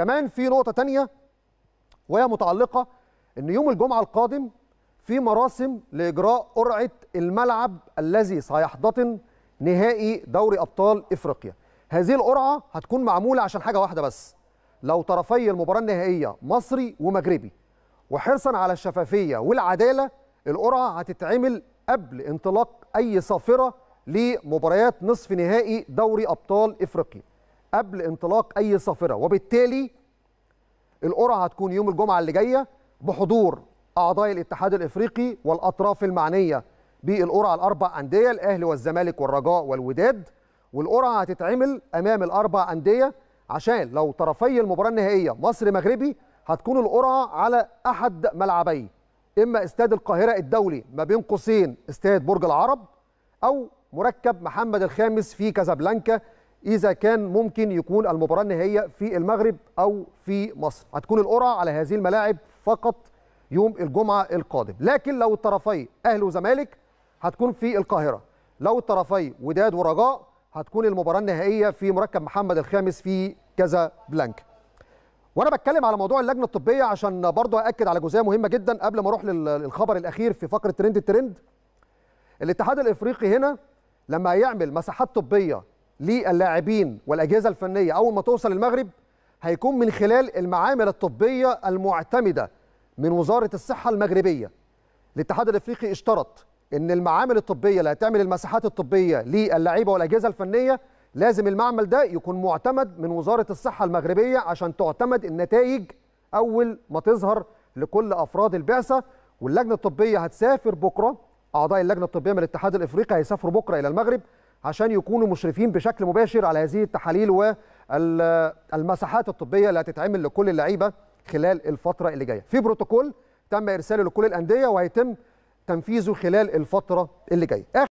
كمان في نقطه تانية وهي متعلقه ان يوم الجمعه القادم في مراسم لاجراء قرعه الملعب الذي سيحتضن نهائي دوري ابطال افريقيا هذه القرعه هتكون معموله عشان حاجه واحده بس لو طرفي المباراه النهائيه مصري ومغربي وحرصا على الشفافيه والعداله القرعه هتتعمل قبل انطلاق اي صافره لمباريات نصف نهائي دوري ابطال افريقيا قبل انطلاق اي صافره وبالتالي القرعه هتكون يوم الجمعه اللي جايه بحضور اعضاء الاتحاد الافريقي والاطراف المعنيه بالقرعه الاربع انديه الاهلي والزمالك والرجاء والوداد والقرعه هتتعمل امام الاربع انديه عشان لو طرفي المباراه النهائيه مصر مغربي هتكون القرعه على احد ملعبي اما استاد القاهره الدولي ما بين قوسين استاد برج العرب او مركب محمد الخامس في كازابلانكا اذا كان ممكن يكون المباراه النهائيه في المغرب او في مصر هتكون القرعه على هذه الملاعب فقط يوم الجمعه القادم لكن لو الطرفين اهلي وزمالك هتكون في القاهره لو الطرفين وداد ورجاء هتكون المباراه النهائيه في مركب محمد الخامس في كذا بلانك وانا بتكلم على موضوع اللجنه الطبيه عشان برضه اكد على جزئيه مهمه جدا قبل ما اروح للخبر الاخير في فقره ترند الترند الاتحاد الافريقي هنا لما يعمل مساحات طبيه للاعبين والاجهزه الفنيه اول ما توصل المغرب هيكون من خلال المعامل الطبيه المعتمده من وزاره الصحه المغربيه. الاتحاد الافريقي اشترط ان المعامل الطبيه اللي هتعمل المساحات الطبيه للاعيبه والاجهزه الفنيه لازم المعمل ده يكون معتمد من وزاره الصحه المغربيه عشان تعتمد النتائج اول ما تظهر لكل افراد البعثه واللجنه الطبيه هتسافر بكره اعضاء اللجنه الطبيه من الاتحاد الافريقي هيسافروا بكره الى المغرب عشان يكونوا مشرفين بشكل مباشر على هذه التحاليل والمساحات الطبيه اللي هتتعمل لكل اللعيبه خلال الفتره اللي جايه في بروتوكول تم ارساله لكل الانديه وهيتم تنفيذه خلال الفتره اللي جايه